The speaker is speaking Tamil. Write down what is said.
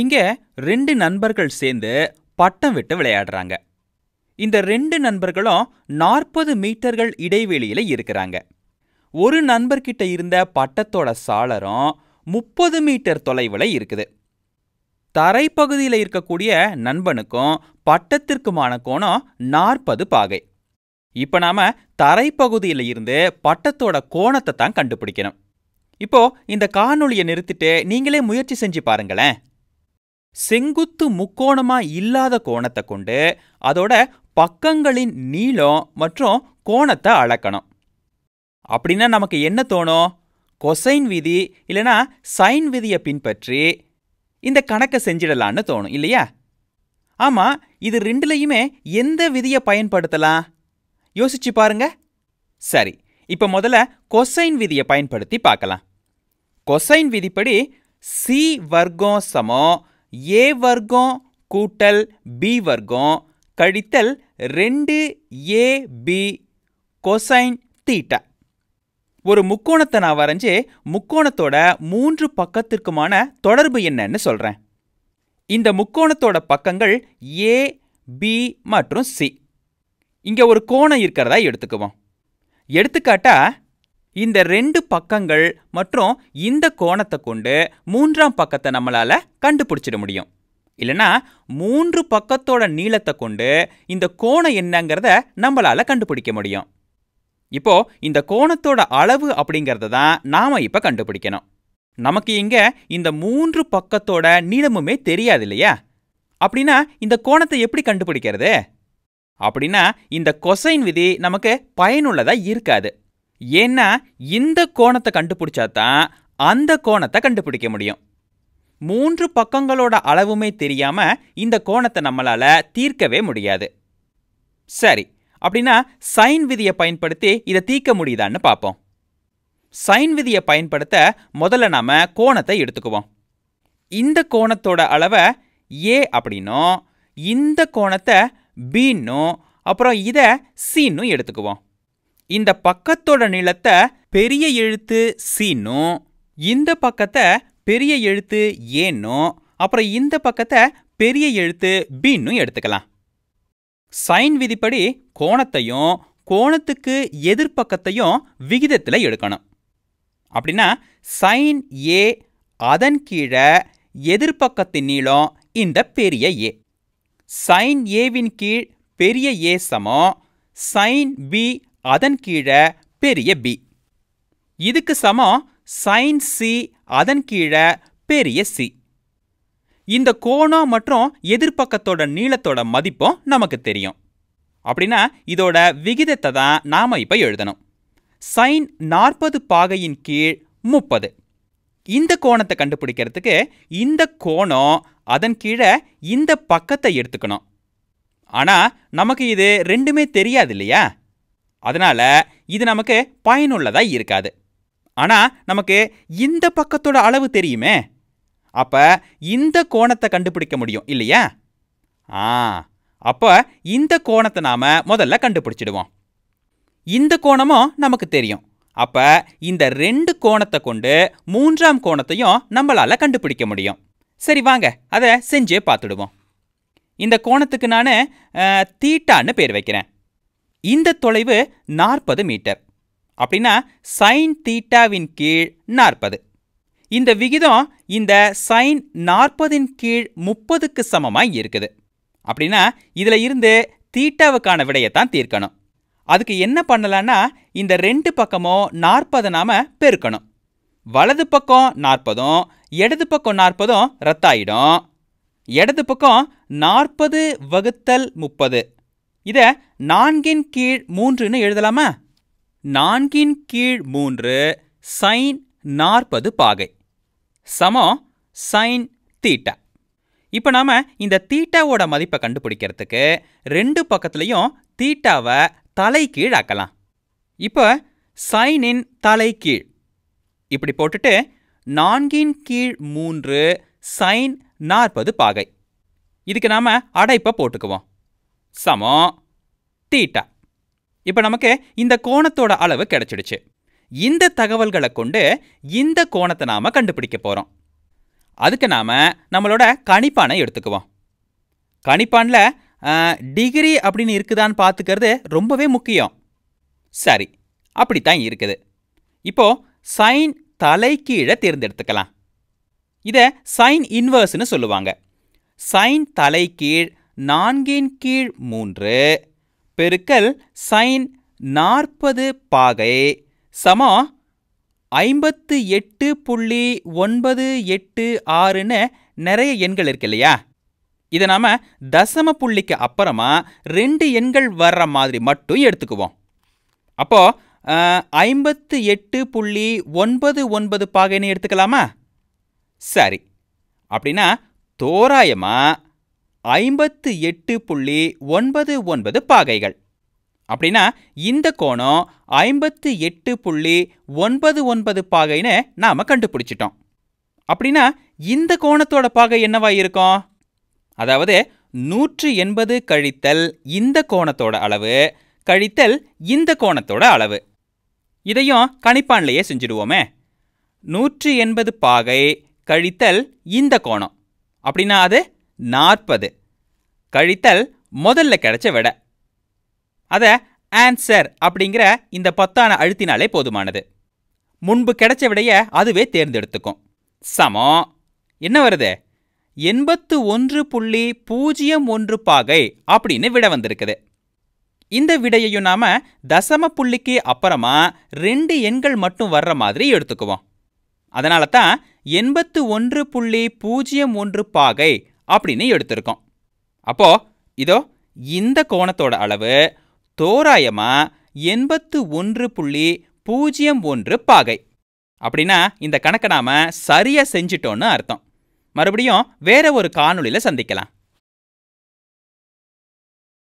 இங்க ரெண்டு நண்பர்கள் சேர்ந்து பட்டம் விட்டு விளையாடுறாங்க இந்த ரெண்டு நண்பர்களும் நாற்பது மீட்டர்கள் இடைவெளியில இருக்கிறாங்க ஒரு நண்பர்கிட்ட இருந்த பட்டத்தோட சாளரம் முப்பது மீட்டர் தொலைவில் இருக்குது தரைப்பகுதியில் இருக்கக்கூடிய நண்பனுக்கும் பட்டத்திற்குமான கோணம் நாற்பது பாகை இப்ப நாம தரைப்பகுதியில் இருந்து பட்டத்தோட கோணத்தை தான் கண்டுபிடிக்கணும் இப்போ இந்த காணொளியை நிறுத்திட்டு நீங்களே முயற்சி செஞ்சு பாருங்களேன் செங்குத்து முக்கோணமா இல்லாத கோணத்தை கொண்டு அதோட பக்கங்களின் நீளம் மற்றும் கோணத்தை அளக்கணும் அப்படின்னா நமக்கு என்ன தோணும் கொசைன் விதி இல்லைனா சைன் விதியை பின்பற்றி இந்த கணக்கை செஞ்சிடலான்னு தோணும் இல்லையா ஆமா இது ரெண்டுலையுமே எந்த விதியை பயன்படுத்தலாம் யோசிச்சு பாருங்க சரி இப்ப முதல்ல கொசைன் விதியை பயன்படுத்தி பார்க்கலாம் கொசைன் விதிப்படி சி வர்க்கம் சமம் ஏ வர்க்கம் கூட்டல் பி வர்க்கம் கழித்தல் ரெண்டு ஏ பி கொசைன் தீட்டா ஒரு முக்கோணத்தை நான் வரைஞ்சு முக்கோணத்தோட மூன்று பக்கத்திற்குமான தொடர்பு என்னன்னு சொல்கிறேன் இந்த முக்கோணத்தோட பக்கங்கள் ஏ பி மற்றும் சி இங்கே ஒரு கோணம் இருக்கிறதா எடுத்துக்குவோம் எடுத்துக்காட்டா இந்த ரெண்டு பக்கங்கள் மற்றும் இந்த கோணத்தை கொண்டு மூன்றாம் பக்கத்தை நம்மளால கண்டுபிடிச்சிட முடியும் இல்லைனா மூன்று பக்கத்தோட நீளத்தை கொண்டு இந்த கோணம் என்னங்கிறத நம்மளால கண்டுபிடிக்க முடியும் இப்போ இந்த கோணத்தோட அளவு அப்படிங்கிறத தான் நாம இப்போ கண்டுபிடிக்கணும் நமக்கு இங்க இந்த மூன்று பக்கத்தோட நீளமுமே தெரியாது இல்லையா அப்படின்னா இந்த கோணத்தை எப்படி கண்டுபிடிக்கிறது அப்படின்னா இந்த கொசைன் விதி நமக்கு பயனுள்ளதா இருக்காது ஏன்னா இந்த கோணத்தை கண்டுபிடிச்சா தான் அந்த கோணத்தை கண்டுபிடிக்க முடியும் மூன்று பக்கங்களோட அளவுமே தெரியாம இந்த கோணத்தை நம்மளால தீர்க்கவே முடியாது சரி அப்படின்னா சைன் விதியை பயன்படுத்தி இதை தீர்க்க முடியுதான்னு பார்ப்போம் சைன் விதியை பயன்படுத்த முதல்ல நாம கோணத்தை எடுத்துக்குவோம் இந்த கோணத்தோட அளவை ஏ அப்படின்னும் இந்த கோணத்தை பின்னும் அப்புறம் இதை சீன்னும் எடுத்துக்குவோம் இந்த பக்கத்தோட நீளத்தை பெரிய எழுத்து சீனும் இந்த பக்கத்தை பெரிய எழுத்து ஏன்னும் அப்புறம் இந்த பக்கத்தை பெரிய எழுத்து பின்னும் எடுத்துக்கலாம் சைன் விதிப்படி கோணத்தையும் கோணத்துக்கு எதிர்ப்பக்கத்தையும் விகிதத்தில் எடுக்கணும் அப்படின்னா சைன் ஏ அதன் கீழே எதிர்ப்பக்கத்தின் நீளம் இந்த பெரிய ஏ சைன் ஏவின் கீழ் பெரிய ஏ சமம் சைன் பி அதன் கீழே பெரிய பி இதுக்கு சமம் சைன் சி அதன் கீழே பெரிய சி இந்த கோணம் மற்றும் எதிர்ப்பக்கத்தோட நீளத்தோட மதிப்பும் நமக்கு தெரியும் அப்படின்னா இதோட விகிதத்தை தான் நாம் இப்போ எழுதணும் சைன் நாற்பது பாகையின் கீழ் முப்பது இந்த கோணத்தை கண்டுபிடிக்கிறதுக்கு இந்த கோணம் அதன் கீழே இந்த பக்கத்தை எடுத்துக்கணும் ஆனால் நமக்கு இது ரெண்டுமே தெரியாது இல்லையா அதனால் இது நமக்கு பயனுள்ளதாக இருக்காது ஆனால் நமக்கு இந்த பக்கத்தோட அளவு தெரியுமே அப்போ இந்த கோணத்தை கண்டுபிடிக்க முடியும் இல்லையா ஆ அப்போ இந்த கோணத்தை நாம் முதல்ல கண்டுபிடிச்சிடுவோம் இந்த கோணமும் நமக்கு தெரியும் அப்போ இந்த ரெண்டு கோணத்தை கொண்டு மூன்றாம் கோணத்தையும் நம்மளால் கண்டுபிடிக்க முடியும் சரி வாங்க அதை செஞ்சே பார்த்துடுவோம் இந்த கோணத்துக்கு நான் தீட்டான்னு பேர் வைக்கிறேன் இந்த தொலைவு நாற்பது மீட்டர் அப்படின்னா சைன் தீட்டாவின் கீழ் நாற்பது இந்த விகிதம் இந்த சைன் நாற்பதின் கீழ் முப்பதுக்கு சமமாக இருக்குது அப்படின்னா இதில் இருந்து தீட்டாவுக்கான தான் தீர்க்கணும் அதுக்கு என்ன பண்ணலான்னா இந்த ரெண்டு பக்கமும் நாற்பதை நாம் பெருக்கணும் வலது பக்கம் நாற்பதும் இடது பக்கம் நாற்பதும் ரத்தாயிடும் இடது பக்கம் நாற்பது வகுத்தல் முப்பது இதை நான்கின் கீழ் மூன்றுன்னு எழுதலாமா நான்கின் கீழ் மூன்று சைன் நாற்பது பாகை சமம் சைன் தீட்டா இப்போ நாம் இந்த தீட்டாவோட மதிப்பை கண்டுபிடிக்கிறதுக்கு ரெண்டு பக்கத்துலேயும் தீட்டாவை தலைகீழ் ஆக்கலாம் இப்போ சைனின் தலைகீழ் இப்படி போட்டுட்டு நான்கின் கீழ் மூன்று சைன் நாற்பது பாகை இதுக்கு நாம் அடைப்பை போட்டுக்குவோம் சமம் தீட்டா இப்போ நமக்கு இந்த கோணத்தோட அளவு கிடைச்சிடுச்சு இந்த தகவல்களை கொண்டு இந்த கோணத்தை நாம் கண்டுபிடிக்க போகிறோம் அதுக்கு நாம் நம்மளோட கணிப்பானை எடுத்துக்குவோம் கணிப்பானில் டிகிரி அப்படின்னு இருக்குதான்னு பார்த்துக்கிறது ரொம்பவே முக்கியம் சரி அப்படித்தான் இருக்குது இப்போது சைன் கீழே தேர்ந்தெடுத்துக்கலாம் இதை சைன் இன்வர்ஸ்னு சொல்லுவாங்க சைன் கீழ் நான்கின் கீழ் மூன்று பெருக்கல் சைன் நாற்பது பாகை சமா ஐம்பத்து எட்டு புள்ளி ஒன்பது எட்டு ஆறுன்னு நிறைய எண்கள் இருக்கு இல்லையா இதை நாம் தசம புள்ளிக்கு அப்புறமா ரெண்டு எண்கள் வர்ற மாதிரி மட்டும் எடுத்துக்குவோம் அப்போது ஐம்பத்து எட்டு புள்ளி ஒன்பது ஒன்பது பாகைன்னு எடுத்துக்கலாமா சரி அப்படின்னா தோராயமாக ஐம்பத்து எட்டு புள்ளி ஒன்பது ஒன்பது பாகைகள் அப்படின்னா இந்த கோணம் ஐம்பத்து எட்டு புள்ளி ஒன்பது ஒன்பது பாகைன்னு நாம் கண்டுபிடிச்சிட்டோம் அப்படின்னா இந்த கோணத்தோட பாகை என்னவா இருக்கும் அதாவது நூற்று எண்பது கழித்தல் இந்த கோணத்தோட அளவு கழித்தல் இந்த கோணத்தோட அளவு இதையும் கணிப்பான்லையே செஞ்சுடுவோமே நூற்று எண்பது பாகை கழித்தல் இந்த கோணம் அப்படின்னா அது நாற்பது கழித்தல் முதல்ல கிடைச்ச விட அதை ஆன்சர் அப்படிங்கிற இந்த பத்தான அழுத்தினாலே போதுமானது முன்பு கிடைச்ச விடைய அதுவே தேர்ந்தெடுத்துக்கும் சமம் என்ன வருது எண்பத்து ஒன்று புள்ளி பூஜ்ஜியம் ஒன்று பாகை அப்படின்னு விட வந்திருக்குது இந்த விடையையும் நாம தசம புள்ளிக்கு அப்புறமா ரெண்டு எண்கள் மட்டும் வர்ற மாதிரி எடுத்துக்குவோம் அதனால தான் எண்பத்து ஒன்று புள்ளி பூஜ்ஜியம் ஒன்று பாகை அப்படின்னு எடுத்திருக்கோம் அப்போ இதோ இந்த கோணத்தோட அளவு தோராயமா எண்பத்து ஒன்று புள்ளி பூஜ்ஜியம் ஒன்று பாகை அப்படின்னா இந்த கணக்கை நாம சரியா செஞ்சிட்டோன்னு அர்த்தம் மறுபடியும் வேற ஒரு காணொலியில சந்திக்கலாம்